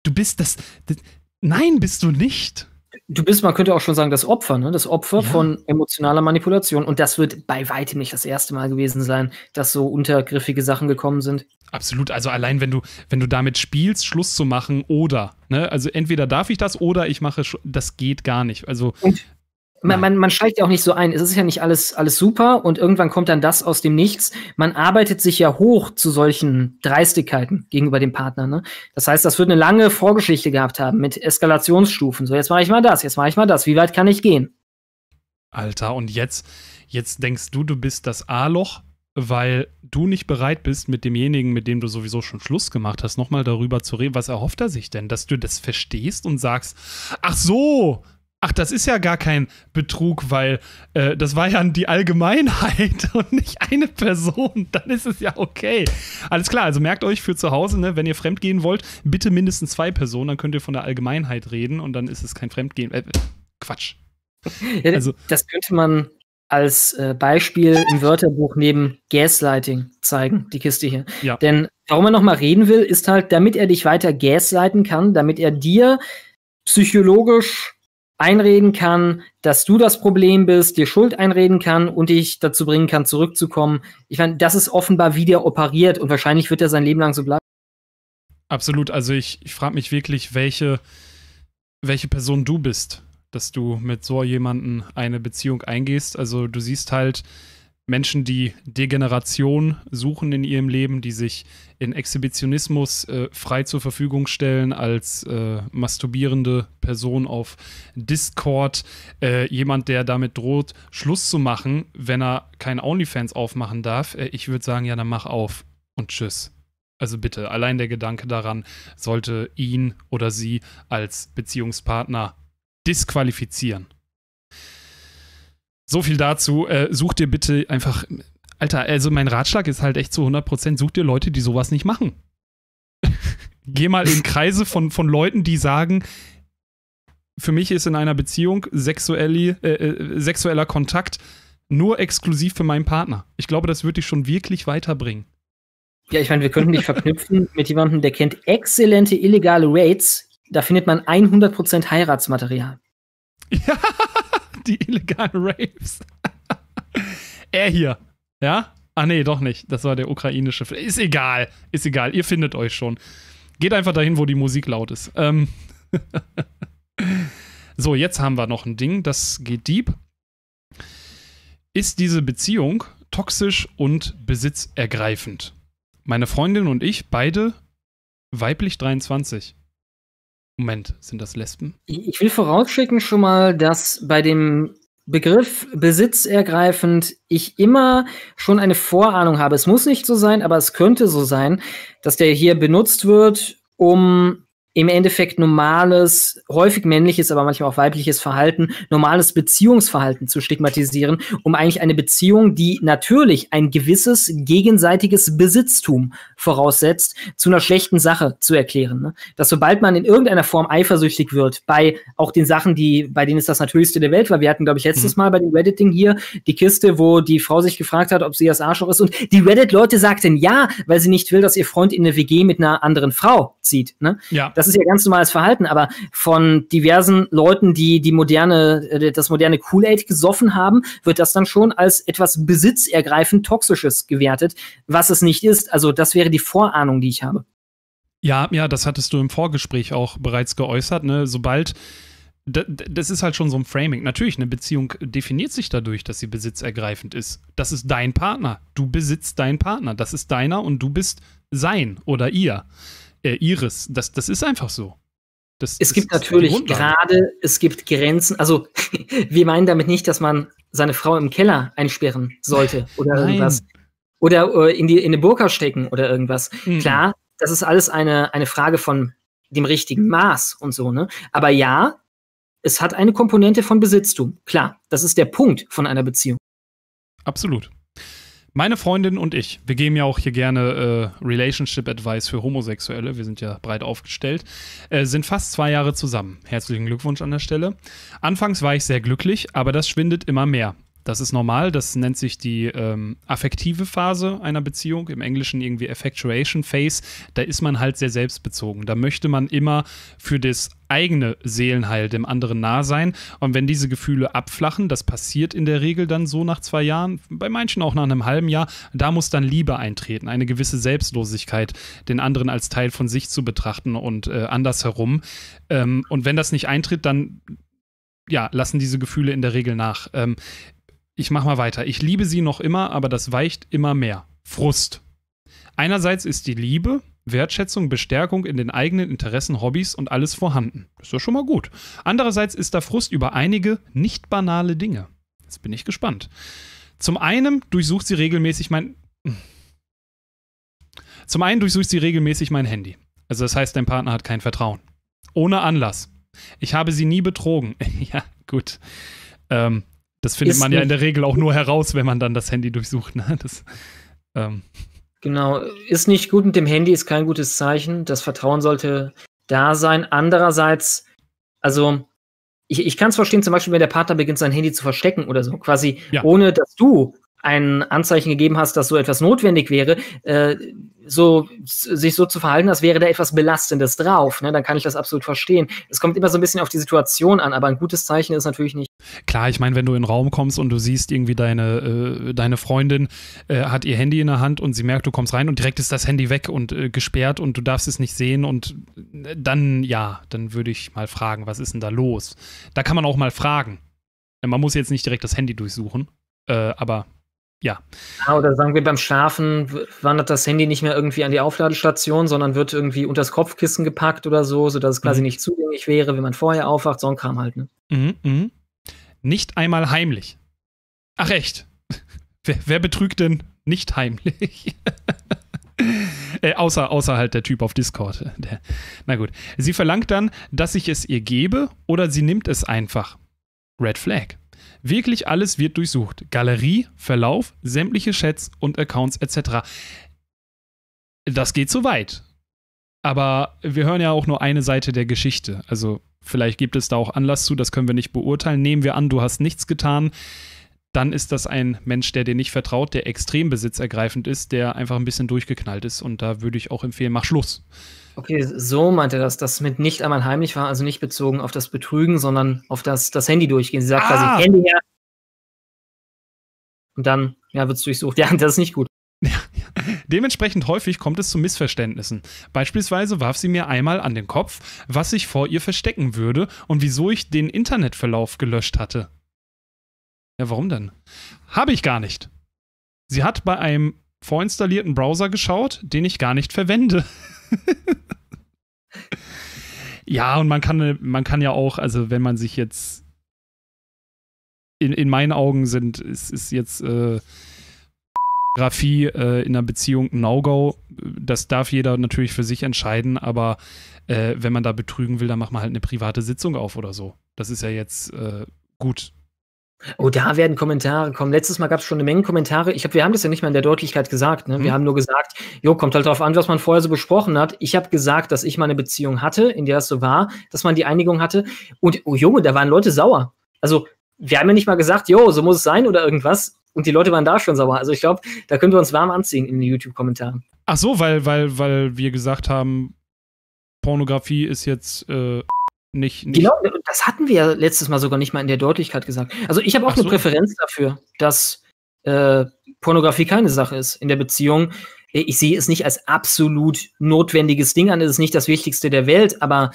Du bist das, das, Nein, bist du nicht. Du bist, man könnte auch schon sagen, das Opfer, ne? Das Opfer ja. von emotionaler Manipulation. Und das wird bei weitem nicht das erste Mal gewesen sein, dass so untergriffige Sachen gekommen sind. Absolut. Also allein, wenn du, wenn du damit spielst, Schluss zu machen oder, ne? Also entweder darf ich das oder ich mache, das geht gar nicht. Also. Und man, man, man steigt ja auch nicht so ein. Es ist ja nicht alles, alles super und irgendwann kommt dann das aus dem Nichts. Man arbeitet sich ja hoch zu solchen Dreistigkeiten gegenüber dem Partner. Ne? Das heißt, das wird eine lange Vorgeschichte gehabt haben mit Eskalationsstufen. So, jetzt mache ich mal das, jetzt mache ich mal das. Wie weit kann ich gehen? Alter, und jetzt, jetzt denkst du, du bist das A-Loch, weil du nicht bereit bist, mit demjenigen, mit dem du sowieso schon Schluss gemacht hast, nochmal darüber zu reden. Was erhofft er sich denn? Dass du das verstehst und sagst, ach so, ach, das ist ja gar kein Betrug, weil äh, das war ja die Allgemeinheit und nicht eine Person, dann ist es ja okay. Alles klar, also merkt euch für zu Hause, ne, wenn ihr fremdgehen wollt, bitte mindestens zwei Personen, dann könnt ihr von der Allgemeinheit reden und dann ist es kein Fremdgehen. Äh, Quatsch. Ja, also, das könnte man als äh, Beispiel im Wörterbuch neben Gaslighting zeigen, die Kiste hier. Ja. Denn warum er nochmal reden will, ist halt, damit er dich weiter gaslighten kann, damit er dir psychologisch einreden kann, dass du das Problem bist, dir Schuld einreden kann und dich dazu bringen kann, zurückzukommen. Ich meine, das ist offenbar, wie der operiert und wahrscheinlich wird er sein Leben lang so bleiben. Absolut. Also ich, ich frage mich wirklich, welche, welche Person du bist, dass du mit so jemandem eine Beziehung eingehst. Also du siehst halt, Menschen, die Degeneration suchen in ihrem Leben, die sich in Exhibitionismus äh, frei zur Verfügung stellen, als äh, masturbierende Person auf Discord, äh, jemand, der damit droht, Schluss zu machen, wenn er kein OnlyFans aufmachen darf. Äh, ich würde sagen, ja, dann mach auf und tschüss. Also bitte, allein der Gedanke daran sollte ihn oder sie als Beziehungspartner disqualifizieren. So viel dazu. Äh, such dir bitte einfach, Alter, also mein Ratschlag ist halt echt zu 100%, such dir Leute, die sowas nicht machen. Geh mal in Kreise von, von Leuten, die sagen, für mich ist in einer Beziehung sexuelle, äh, äh, sexueller Kontakt nur exklusiv für meinen Partner. Ich glaube, das würde dich schon wirklich weiterbringen. Ja, ich meine, wir könnten dich verknüpfen mit jemandem, der kennt exzellente illegale Rates. Da findet man 100% Heiratsmaterial. Ja, die illegalen Raves. er hier. Ja? Ach nee, doch nicht. Das war der ukrainische. Ist egal. Ist egal. Ihr findet euch schon. Geht einfach dahin, wo die Musik laut ist. Ähm. so, jetzt haben wir noch ein Ding. Das geht deep. Ist diese Beziehung toxisch und besitzergreifend? Meine Freundin und ich, beide weiblich 23. Moment, sind das Lesben? Ich will vorausschicken schon mal, dass bei dem Begriff besitzergreifend ich immer schon eine Vorahnung habe. Es muss nicht so sein, aber es könnte so sein, dass der hier benutzt wird, um im Endeffekt normales, häufig männliches, aber manchmal auch weibliches Verhalten, normales Beziehungsverhalten zu stigmatisieren, um eigentlich eine Beziehung, die natürlich ein gewisses gegenseitiges Besitztum voraussetzt, zu einer schlechten Sache zu erklären. Ne? Dass sobald man in irgendeiner Form eifersüchtig wird, bei auch den Sachen, die, bei denen es das Natürlichste der Welt war. Wir hatten, glaube ich, letztes mhm. Mal bei dem Reddit-Ding hier die Kiste, wo die Frau sich gefragt hat, ob sie das Arschloch ist. Und die Reddit-Leute sagten ja, weil sie nicht will, dass ihr Freund in eine WG mit einer anderen Frau zieht. Ne? Ja. Das das ist ja ganz normales Verhalten, aber von diversen Leuten, die die moderne, äh, das moderne Kool-Aid gesoffen haben, wird das dann schon als etwas besitzergreifend Toxisches gewertet, was es nicht ist. Also das wäre die Vorahnung, die ich habe. Ja, ja, das hattest du im Vorgespräch auch bereits geäußert. Ne? Sobald das ist halt schon so ein Framing. Natürlich, eine Beziehung definiert sich dadurch, dass sie besitzergreifend ist. Das ist dein Partner. Du besitzt deinen Partner. Das ist deiner und du bist sein oder ihr äh, ihres. Das, das ist einfach so. Das, es das gibt natürlich gerade, es gibt Grenzen. Also, wir meinen damit nicht, dass man seine Frau im Keller einsperren sollte oder Nein. irgendwas. Oder äh, in, die, in eine Burka stecken oder irgendwas. Mhm. Klar, das ist alles eine, eine Frage von dem richtigen Maß und so, ne? Aber ja, es hat eine Komponente von Besitztum. Klar, das ist der Punkt von einer Beziehung. Absolut. Meine Freundin und ich, wir geben ja auch hier gerne äh, Relationship Advice für Homosexuelle, wir sind ja breit aufgestellt, äh, sind fast zwei Jahre zusammen. Herzlichen Glückwunsch an der Stelle. Anfangs war ich sehr glücklich, aber das schwindet immer mehr. Das ist normal, das nennt sich die ähm, affektive Phase einer Beziehung, im Englischen irgendwie Effectuation Phase. Da ist man halt sehr selbstbezogen. Da möchte man immer für das eigene Seelenheil dem anderen nah sein. Und wenn diese Gefühle abflachen, das passiert in der Regel dann so nach zwei Jahren, bei manchen auch nach einem halben Jahr, da muss dann Liebe eintreten, eine gewisse Selbstlosigkeit, den anderen als Teil von sich zu betrachten und äh, andersherum. Ähm, und wenn das nicht eintritt, dann ja, lassen diese Gefühle in der Regel nach. Ähm, ich mach mal weiter. Ich liebe sie noch immer, aber das weicht immer mehr. Frust. Einerseits ist die Liebe, Wertschätzung, Bestärkung in den eigenen Interessen, Hobbys und alles vorhanden. Das ist ja schon mal gut. Andererseits ist da Frust über einige nicht banale Dinge. Jetzt bin ich gespannt. Zum einen durchsucht sie regelmäßig mein. Hm. Zum einen durchsucht sie regelmäßig mein Handy. Also das heißt, dein Partner hat kein Vertrauen. Ohne Anlass. Ich habe sie nie betrogen. ja, gut. Ähm, das findet ist man ja in der Regel auch nur heraus, wenn man dann das Handy durchsucht. Ne? Das, ähm. Genau, ist nicht gut mit dem Handy, ist kein gutes Zeichen. Das Vertrauen sollte da sein. Andererseits, also ich, ich kann es verstehen, zum Beispiel, wenn der Partner beginnt, sein Handy zu verstecken oder so, quasi ja. ohne dass du ein Anzeichen gegeben hast, dass so etwas notwendig wäre, äh, so sich so zu verhalten, als wäre da etwas Belastendes drauf. Ne? Dann kann ich das absolut verstehen. Es kommt immer so ein bisschen auf die Situation an, aber ein gutes Zeichen ist natürlich nicht. Klar, ich meine, wenn du in den Raum kommst und du siehst irgendwie deine, äh, deine Freundin äh, hat ihr Handy in der Hand und sie merkt, du kommst rein und direkt ist das Handy weg und äh, gesperrt und du darfst es nicht sehen und äh, dann ja, dann würde ich mal fragen, was ist denn da los? Da kann man auch mal fragen. Man muss jetzt nicht direkt das Handy durchsuchen, äh, aber ja. ja. Ah, oder sagen wir, beim Schlafen wandert das Handy nicht mehr irgendwie an die Aufladestation, sondern wird irgendwie unters Kopfkissen gepackt oder so, sodass es quasi mhm. nicht zugänglich wäre, wenn man vorher aufwacht. So ein Kram halt. Ne? Mhm, mhm, Nicht einmal heimlich. Ach, echt? Wer, wer betrügt denn nicht heimlich? äh, außer, außer halt der Typ auf Discord. Äh, der, na gut. Sie verlangt dann, dass ich es ihr gebe oder sie nimmt es einfach. Red Flag. Wirklich alles wird durchsucht. Galerie, Verlauf, sämtliche Chats und Accounts etc. Das geht so weit. Aber wir hören ja auch nur eine Seite der Geschichte. Also vielleicht gibt es da auch Anlass zu, das können wir nicht beurteilen. Nehmen wir an, du hast nichts getan dann ist das ein Mensch, der dir nicht vertraut, der extrem besitzergreifend ist, der einfach ein bisschen durchgeknallt ist. Und da würde ich auch empfehlen, mach Schluss. Okay, so meinte er das, dass mit nicht einmal heimlich war, also nicht bezogen auf das Betrügen, sondern auf das, das Handy durchgehen. Sie sagt ah. quasi Handy her. Und dann, ja, wird es durchsucht. Ja, das ist nicht gut. Dementsprechend häufig kommt es zu Missverständnissen. Beispielsweise warf sie mir einmal an den Kopf, was ich vor ihr verstecken würde und wieso ich den Internetverlauf gelöscht hatte. Ja, warum denn? Habe ich gar nicht. Sie hat bei einem vorinstallierten Browser geschaut, den ich gar nicht verwende. ja, und man kann, man kann ja auch, also wenn man sich jetzt in, in meinen Augen sind, ist, ist jetzt äh, Grafie äh, in einer Beziehung ein No-Go. Das darf jeder natürlich für sich entscheiden, aber äh, wenn man da betrügen will, dann macht man halt eine private Sitzung auf oder so. Das ist ja jetzt äh, gut. Oh, da werden Kommentare kommen. Letztes Mal gab es schon eine Menge Kommentare. Ich habe, wir haben das ja nicht mal in der Deutlichkeit gesagt. Ne? Wir mhm. haben nur gesagt, jo, kommt halt darauf an, was man vorher so besprochen hat. Ich habe gesagt, dass ich mal eine Beziehung hatte, in der es so war, dass man die Einigung hatte. Und oh Junge, da waren Leute sauer. Also wir haben ja nicht mal gesagt, jo, so muss es sein oder irgendwas. Und die Leute waren da schon sauer. Also ich glaube, da können wir uns warm anziehen in den YouTube-Kommentaren. Ach so, weil, weil, weil wir gesagt haben, Pornografie ist jetzt äh, nicht, nicht genau, das hatten wir ja letztes Mal sogar nicht mal in der Deutlichkeit gesagt. Also ich habe auch so. eine Präferenz dafür, dass äh, Pornografie keine Sache ist in der Beziehung. Äh, ich sehe es nicht als absolut notwendiges Ding an, es ist nicht das Wichtigste der Welt, aber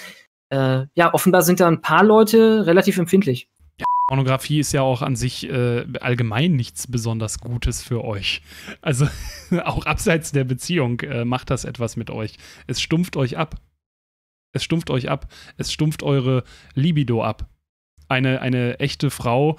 äh, ja, offenbar sind da ein paar Leute relativ empfindlich. Ja, Pornografie ist ja auch an sich äh, allgemein nichts besonders Gutes für euch. Also auch abseits der Beziehung äh, macht das etwas mit euch. Es stumpft euch ab. Es stumpft euch ab. Es stumpft eure Libido ab. Eine, eine echte Frau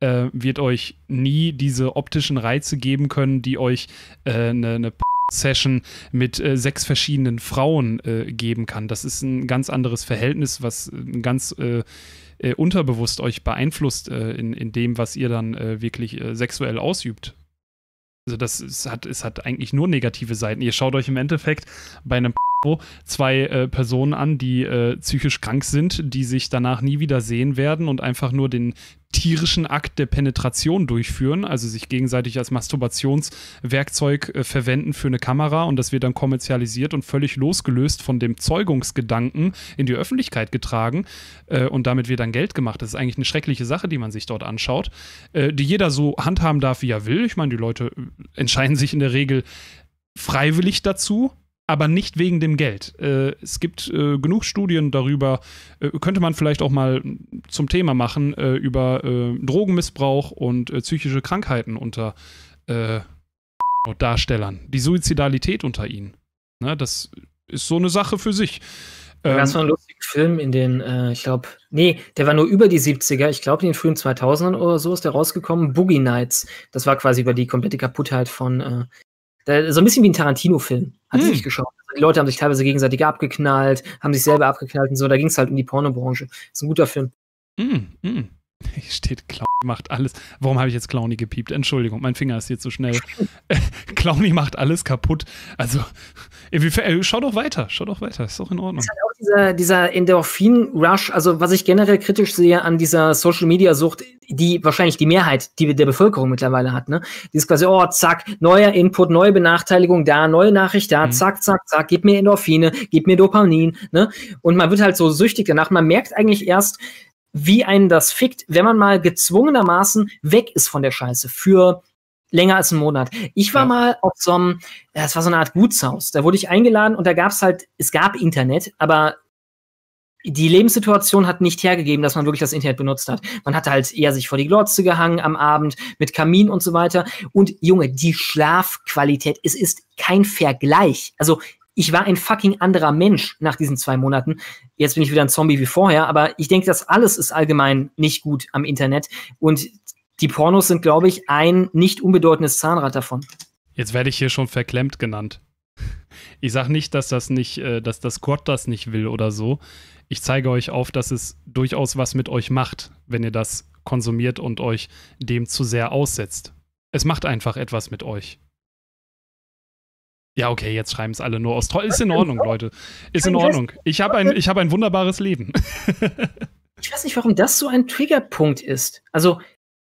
äh, wird euch nie diese optischen Reize geben können, die euch äh, eine äh, ne Session mit äh, sechs verschiedenen Frauen äh, geben kann. Das ist ein ganz anderes Verhältnis, was äh, ganz unterbewusst euch beeinflusst in, in dem, was ihr dann wirklich sexuell ausübt. Also das es hat, es hat eigentlich nur negative Seiten. Ihr schaut euch im Endeffekt bei einem zwei äh, Personen an, die äh, psychisch krank sind, die sich danach nie wieder sehen werden und einfach nur den tierischen Akt der Penetration durchführen, also sich gegenseitig als Masturbationswerkzeug äh, verwenden für eine Kamera und das wird dann kommerzialisiert und völlig losgelöst von dem Zeugungsgedanken in die Öffentlichkeit getragen äh, und damit wird dann Geld gemacht. Das ist eigentlich eine schreckliche Sache, die man sich dort anschaut, äh, die jeder so handhaben darf, wie er will. Ich meine, die Leute äh, entscheiden sich in der Regel freiwillig dazu, aber nicht wegen dem Geld. Äh, es gibt äh, genug Studien darüber, äh, könnte man vielleicht auch mal zum Thema machen, äh, über äh, Drogenmissbrauch und äh, psychische Krankheiten unter Darstellern, die Suizidalität unter ihnen. Ne, das ist so eine Sache für sich. Ähm, das war ein lustiger Film in den, äh, ich glaube, nee, der war nur über die 70er, ich glaube in den frühen 2000ern oder so ist der rausgekommen, Boogie Nights. Das war quasi über die komplette Kaputtheit von, äh, so ein bisschen wie ein Tarantino-Film hat hm. nicht geschaut. Also die Leute haben sich teilweise gegenseitig abgeknallt, haben sich selber abgeknallt und so. Da ging es halt um die Pornobranche. Ist ein guter Film. Hm, hm. Hier steht, Clown macht alles. Warum habe ich jetzt Clowny gepiept? Entschuldigung, mein Finger ist hier zu schnell. Clowny macht alles kaputt. Also, äh, schau doch weiter, schau doch weiter, ist doch in Ordnung. ist halt dieser, dieser Endorphin-Rush, also was ich generell kritisch sehe an dieser Social-Media-Sucht, die wahrscheinlich die Mehrheit die der Bevölkerung mittlerweile hat, ne? Die ist quasi, oh, zack, neuer Input, neue Benachteiligung da, neue Nachricht da, mhm. zack, zack, zack, gib mir Endorphine, gib mir Dopamin, ne? Und man wird halt so süchtig danach. Man merkt eigentlich erst, wie einen das fickt, wenn man mal gezwungenermaßen weg ist von der Scheiße für länger als einen Monat. Ich war ja. mal auf so einem, das war so eine Art Gutshaus. Da wurde ich eingeladen und da gab es halt, es gab Internet, aber die Lebenssituation hat nicht hergegeben, dass man wirklich das Internet benutzt hat. Man hatte halt eher sich vor die Glotze gehangen am Abend mit Kamin und so weiter. Und Junge, die Schlafqualität, es ist kein Vergleich. Also ich war ein fucking anderer Mensch nach diesen zwei Monaten. Jetzt bin ich wieder ein Zombie wie vorher, aber ich denke, das alles ist allgemein nicht gut am Internet. Und die Pornos sind, glaube ich, ein nicht unbedeutendes Zahnrad davon. Jetzt werde ich hier schon verklemmt genannt. Ich sage nicht, dass das nicht, äh, dass das Quad das nicht will oder so. Ich zeige euch auf, dass es durchaus was mit euch macht, wenn ihr das konsumiert und euch dem zu sehr aussetzt. Es macht einfach etwas mit euch. Ja, okay, jetzt schreiben es alle nur aus. Ist in Ordnung, Leute. Ist in Ordnung. Ich habe ein, hab ein wunderbares Leben. ich weiß nicht, warum das so ein Triggerpunkt ist. Also,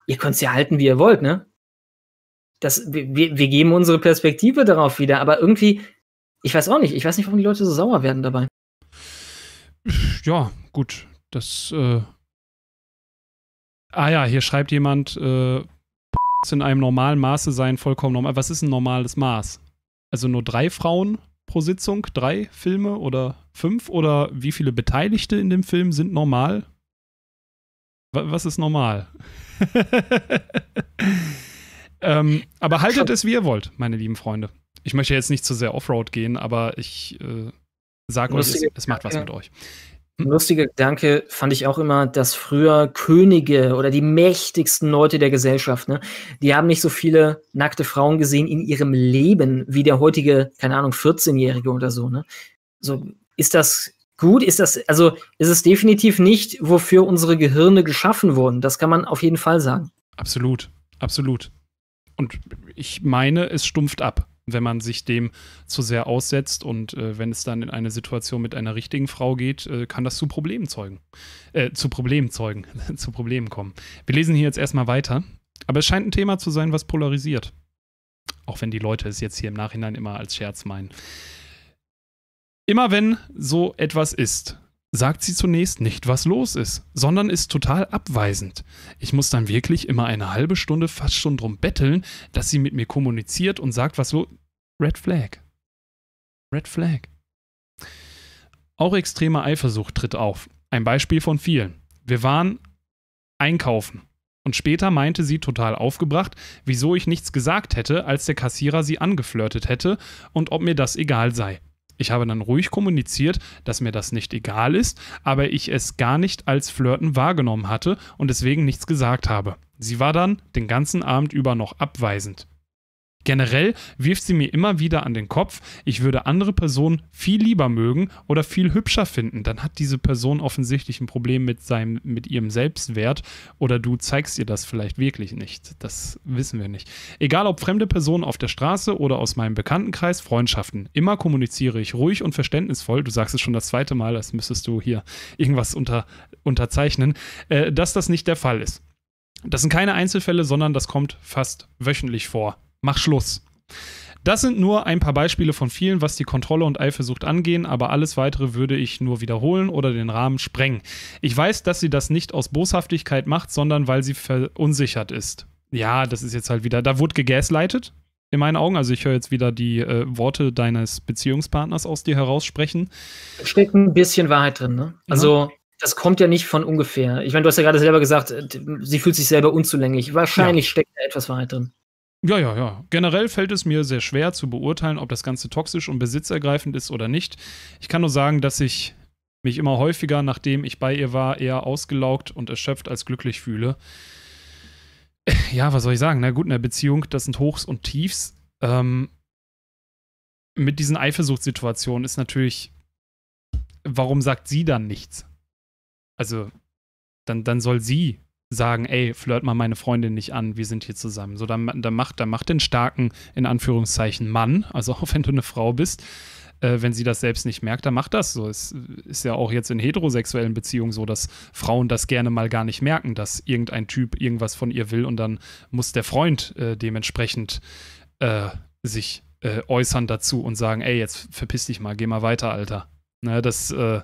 ihr könnt es ja halten, wie ihr wollt, ne? Das, wir, wir geben unsere Perspektive darauf wieder, aber irgendwie, ich weiß auch nicht, ich weiß nicht, warum die Leute so sauer werden dabei. Ja, gut, das. Äh ah ja, hier schreibt jemand, äh, in einem normalen Maße seien vollkommen normal. Was ist ein normales Maß? Also nur drei Frauen pro Sitzung, drei Filme oder fünf oder wie viele Beteiligte in dem Film sind normal? Was ist normal? ähm, aber haltet es, wie ihr wollt, meine lieben Freunde. Ich möchte jetzt nicht zu sehr Offroad gehen, aber ich äh, sage euch, es, es macht was mit euch. Ein hm? lustiger Gedanke fand ich auch immer, dass früher Könige oder die mächtigsten Leute der Gesellschaft, ne, die haben nicht so viele nackte Frauen gesehen in ihrem Leben wie der heutige, keine Ahnung, 14-Jährige oder so. Ne? So ist das gut ist das, also ist es definitiv nicht, wofür unsere Gehirne geschaffen wurden. Das kann man auf jeden Fall sagen. Absolut, absolut. Und ich meine, es stumpft ab, wenn man sich dem zu sehr aussetzt. Und äh, wenn es dann in eine Situation mit einer richtigen Frau geht, äh, kann das zu Problemen zeugen. Äh, zu Problemen zeugen, zu Problemen kommen. Wir lesen hier jetzt erstmal weiter. Aber es scheint ein Thema zu sein, was polarisiert. Auch wenn die Leute es jetzt hier im Nachhinein immer als Scherz meinen. Immer wenn so etwas ist, sagt sie zunächst nicht, was los ist, sondern ist total abweisend. Ich muss dann wirklich immer eine halbe Stunde fast schon drum betteln, dass sie mit mir kommuniziert und sagt, was los. Red Flag. Red Flag. Auch extreme Eifersucht tritt auf. Ein Beispiel von vielen. Wir waren einkaufen. Und später meinte sie total aufgebracht, wieso ich nichts gesagt hätte, als der Kassierer sie angeflirtet hätte und ob mir das egal sei. Ich habe dann ruhig kommuniziert, dass mir das nicht egal ist, aber ich es gar nicht als Flirten wahrgenommen hatte und deswegen nichts gesagt habe. Sie war dann den ganzen Abend über noch abweisend. Generell wirft sie mir immer wieder an den Kopf, ich würde andere Personen viel lieber mögen oder viel hübscher finden. Dann hat diese Person offensichtlich ein Problem mit, seinem, mit ihrem Selbstwert oder du zeigst ihr das vielleicht wirklich nicht. Das wissen wir nicht. Egal ob fremde Personen auf der Straße oder aus meinem Bekanntenkreis, Freundschaften. Immer kommuniziere ich ruhig und verständnisvoll. Du sagst es schon das zweite Mal, als müsstest du hier irgendwas unter, unterzeichnen, äh, dass das nicht der Fall ist. Das sind keine Einzelfälle, sondern das kommt fast wöchentlich vor mach Schluss. Das sind nur ein paar Beispiele von vielen, was die Kontrolle und Eifersucht angehen, aber alles weitere würde ich nur wiederholen oder den Rahmen sprengen. Ich weiß, dass sie das nicht aus Boshaftigkeit macht, sondern weil sie verunsichert ist. Ja, das ist jetzt halt wieder, da wurde gegaslightet, in meinen Augen. Also ich höre jetzt wieder die äh, Worte deines Beziehungspartners aus dir heraussprechen. Steckt ein bisschen Wahrheit drin, ne? Also ja. das kommt ja nicht von ungefähr. Ich meine, du hast ja gerade selber gesagt, äh, sie fühlt sich selber unzulänglich. Wahrscheinlich ja. steckt da etwas Wahrheit drin. Ja, ja, ja. Generell fällt es mir sehr schwer zu beurteilen, ob das Ganze toxisch und besitzergreifend ist oder nicht. Ich kann nur sagen, dass ich mich immer häufiger, nachdem ich bei ihr war, eher ausgelaugt und erschöpft als glücklich fühle. Ja, was soll ich sagen? Na gut, in der Beziehung, das sind Hochs und Tiefs. Ähm, mit diesen Eifersuchtssituationen ist natürlich, warum sagt sie dann nichts? Also, dann, dann soll sie sagen, ey, flirt mal meine Freundin nicht an, wir sind hier zusammen. So, dann, dann, macht, dann macht den starken, in Anführungszeichen, Mann, also auch wenn du eine Frau bist, äh, wenn sie das selbst nicht merkt, dann macht das so. Es ist ja auch jetzt in heterosexuellen Beziehungen so, dass Frauen das gerne mal gar nicht merken, dass irgendein Typ irgendwas von ihr will und dann muss der Freund äh, dementsprechend äh, sich äh, äußern dazu und sagen, ey, jetzt verpiss dich mal, geh mal weiter, Alter. Na, ne, das, äh,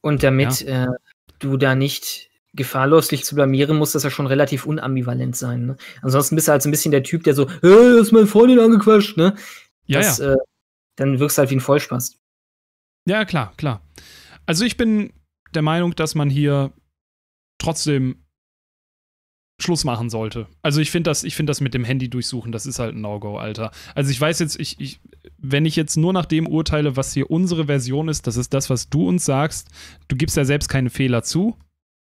und damit ja. Äh, du da nicht Gefahr dich zu blamieren, muss das ja schon relativ unambivalent sein. Ne? Ansonsten bist du halt so ein bisschen der Typ, der so, hey, ist meine Freundin angequatscht, ne? Ja, das, ja. Äh, dann wirkst du halt wie ein Vollspaß. Ja, klar, klar. Also ich bin der Meinung, dass man hier trotzdem Schluss machen sollte. Also ich finde das, ich das mit dem Handy durchsuchen, das ist halt ein No-Go, Alter. Also ich weiß jetzt, ich, ich, wenn ich jetzt nur nach dem urteile, was hier unsere Version ist, das ist das, was du uns sagst, du gibst ja selbst keine Fehler zu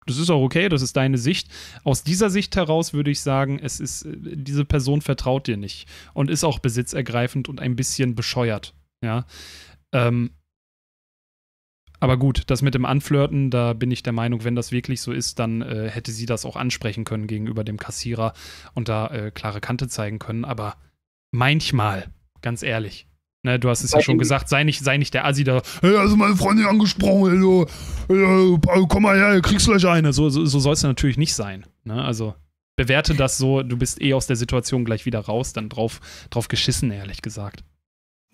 das ist auch okay, das ist deine Sicht. Aus dieser Sicht heraus würde ich sagen, es ist, äh, diese Person vertraut dir nicht und ist auch besitzergreifend und ein bisschen bescheuert. Ja. Ähm, aber gut, das mit dem Anflirten, da bin ich der Meinung, wenn das wirklich so ist, dann äh, hätte sie das auch ansprechen können gegenüber dem Kassierer und da äh, klare Kante zeigen können. Aber manchmal, ganz ehrlich, Ne, du hast es ja schon gesagt, sei nicht, sei nicht der Assi da, hey, also meine Freundin angesprochen, also, äh, komm mal her, kriegst gleich eine. So, so, so sollst du natürlich nicht sein. Ne? Also bewerte das so, du bist eh aus der Situation gleich wieder raus, dann drauf, drauf geschissen, ehrlich gesagt.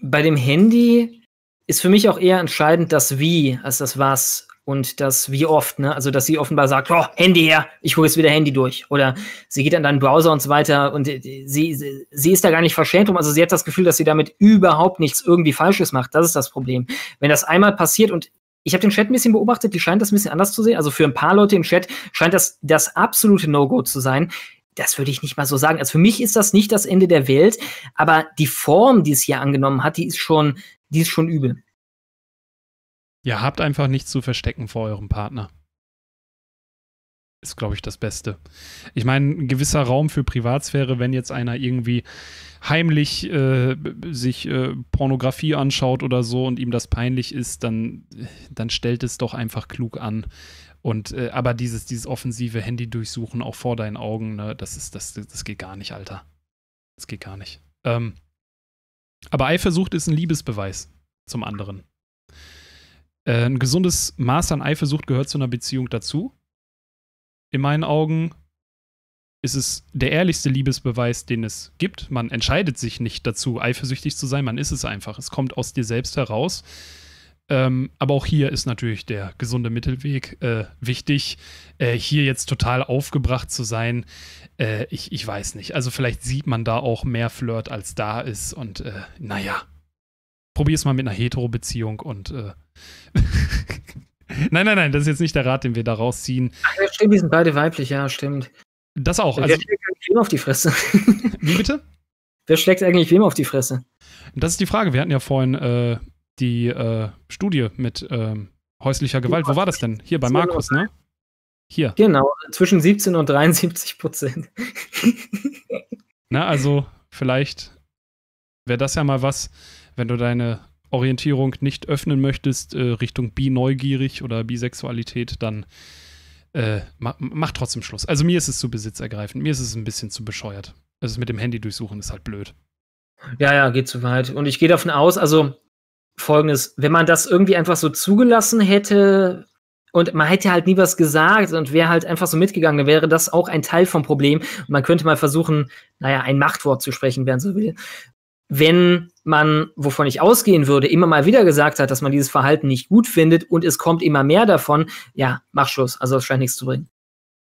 Bei dem Handy ist für mich auch eher entscheidend das Wie als das Was und das wie oft, ne? Also, dass sie offenbar sagt, oh, Handy her, ich hole jetzt wieder Handy durch. Oder sie geht an deinen Browser und so weiter und sie, äh, sie, sie ist da gar nicht verschämt drum. Also sie hat das Gefühl, dass sie damit überhaupt nichts irgendwie Falsches macht. Das ist das Problem. Wenn das einmal passiert und ich habe den Chat ein bisschen beobachtet, die scheint das ein bisschen anders zu sehen. Also für ein paar Leute im Chat scheint das das absolute No-Go zu sein. Das würde ich nicht mal so sagen. Also für mich ist das nicht das Ende der Welt, aber die Form, die es hier angenommen hat, die ist schon, die ist schon übel. Ihr habt einfach nichts zu verstecken vor eurem Partner. Ist, glaube ich, das Beste. Ich meine, ein gewisser Raum für Privatsphäre, wenn jetzt einer irgendwie heimlich äh, sich äh, Pornografie anschaut oder so und ihm das peinlich ist, dann, dann stellt es doch einfach klug an. Und äh, aber dieses, dieses offensive Handy durchsuchen, auch vor deinen Augen, ne, das ist, das, das geht gar nicht, Alter. Das geht gar nicht. Ähm, aber Eifersucht ist ein Liebesbeweis zum anderen. Äh, ein gesundes Maß an Eifersucht gehört zu einer Beziehung dazu. In meinen Augen ist es der ehrlichste Liebesbeweis, den es gibt. Man entscheidet sich nicht dazu, eifersüchtig zu sein, man ist es einfach. Es kommt aus dir selbst heraus. Ähm, aber auch hier ist natürlich der gesunde Mittelweg äh, wichtig. Äh, hier jetzt total aufgebracht zu sein, äh, ich, ich weiß nicht. Also vielleicht sieht man da auch mehr Flirt, als da ist. Und äh, naja, probier's mal mit einer Hetero-Beziehung und äh Nein, nein, nein, das ist jetzt nicht der Rat, den wir da rausziehen. Ach, ja, stimmt, wir sind beide weiblich, ja, stimmt. Das auch. Also, Wer schlägt eigentlich wem auf die Fresse? Wie bitte? Wer schlägt eigentlich wem auf die Fresse? Das ist die Frage. Wir hatten ja vorhin äh, die äh, Studie mit ähm, häuslicher Gewalt. Wo war das denn? Hier bei Markus, ne? Hier. Genau, zwischen 17 und 73 Prozent. Na, also vielleicht wäre das ja mal was wenn du deine Orientierung nicht öffnen möchtest, äh, Richtung Bi-Neugierig oder Bisexualität, dann äh, mach, mach, trotzdem Schluss. Also mir ist es zu besitzergreifend, mir ist es ein bisschen zu bescheuert. Also mit dem Handy durchsuchen ist halt blöd. Ja, ja, geht zu weit. Und ich gehe davon aus, also folgendes, wenn man das irgendwie einfach so zugelassen hätte und man hätte halt nie was gesagt und wäre halt einfach so mitgegangen, dann wäre das auch ein Teil vom Problem. Und man könnte mal versuchen, naja, ein Machtwort zu sprechen, wenn man so will wenn man, wovon ich ausgehen würde, immer mal wieder gesagt hat, dass man dieses Verhalten nicht gut findet und es kommt immer mehr davon, ja, mach Schluss. Also es scheint nichts zu bringen.